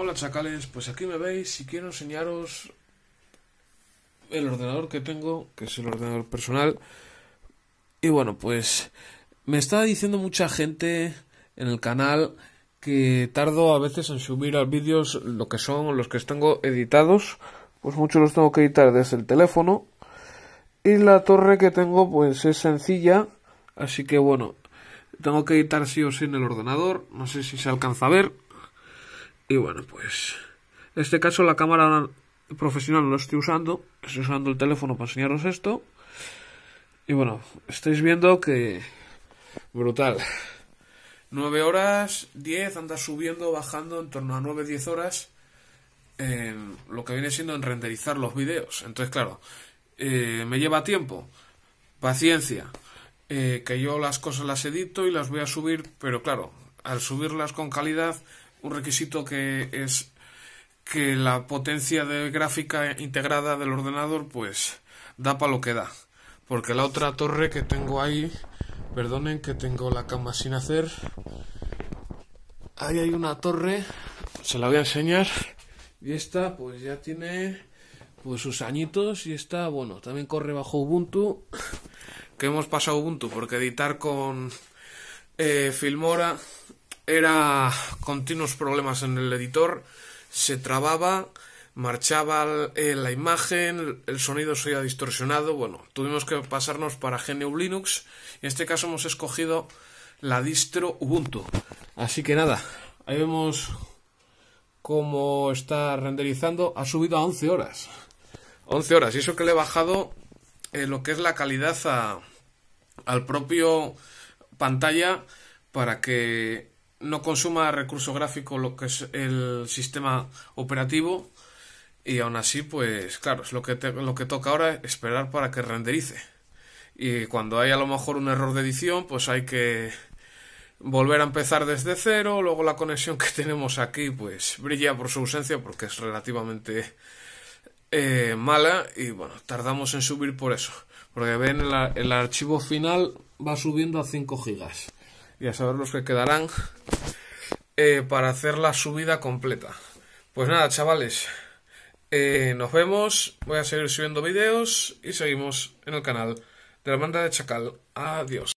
Hola chacales, pues aquí me veis y quiero enseñaros el ordenador que tengo, que es el ordenador personal. Y bueno, pues me está diciendo mucha gente en el canal que tardo a veces en subir a vídeos lo que son los que tengo editados. Pues muchos los tengo que editar desde el teléfono. Y la torre que tengo pues es sencilla. Así que bueno, tengo que editar sí o sí en el ordenador. No sé si se alcanza a ver. Y bueno, pues... En este caso la cámara profesional no estoy usando. Estoy usando el teléfono para enseñaros esto. Y bueno, estáis viendo que... Brutal. 9 horas 10, anda subiendo, bajando en torno a 9-10 horas en lo que viene siendo en renderizar los vídeos. Entonces, claro, eh, me lleva tiempo, paciencia, eh, que yo las cosas las edito y las voy a subir, pero claro, al subirlas con calidad un requisito que es que la potencia de gráfica integrada del ordenador pues da para lo que da. Porque la otra torre que tengo ahí, perdonen que tengo la cama sin hacer, ahí hay una torre, se la voy a enseñar, y esta pues ya tiene pues sus añitos y está bueno, también corre bajo Ubuntu, que hemos pasado Ubuntu porque editar con eh, Filmora era continuos problemas en el editor, se trababa, marchaba eh, la imagen, el sonido se había distorsionado, bueno, tuvimos que pasarnos para GNU Linux, en este caso hemos escogido la distro Ubuntu. Así que nada, ahí vemos cómo está renderizando, ha subido a 11 horas. 11 horas, y eso que le he bajado eh, lo que es la calidad al propio pantalla para que no consuma recurso gráfico lo que es el sistema operativo y aún así pues claro es lo que lo que toca ahora es esperar para que renderice y cuando hay a lo mejor un error de edición pues hay que volver a empezar desde cero luego la conexión que tenemos aquí pues brilla por su ausencia porque es relativamente eh, mala y bueno tardamos en subir por eso porque ven el, el archivo final va subiendo a 5 gigas y a saber los que quedarán eh, para hacer la subida completa. Pues nada, chavales, eh, nos vemos, voy a seguir subiendo vídeos y seguimos en el canal de la banda de Chacal. Adiós.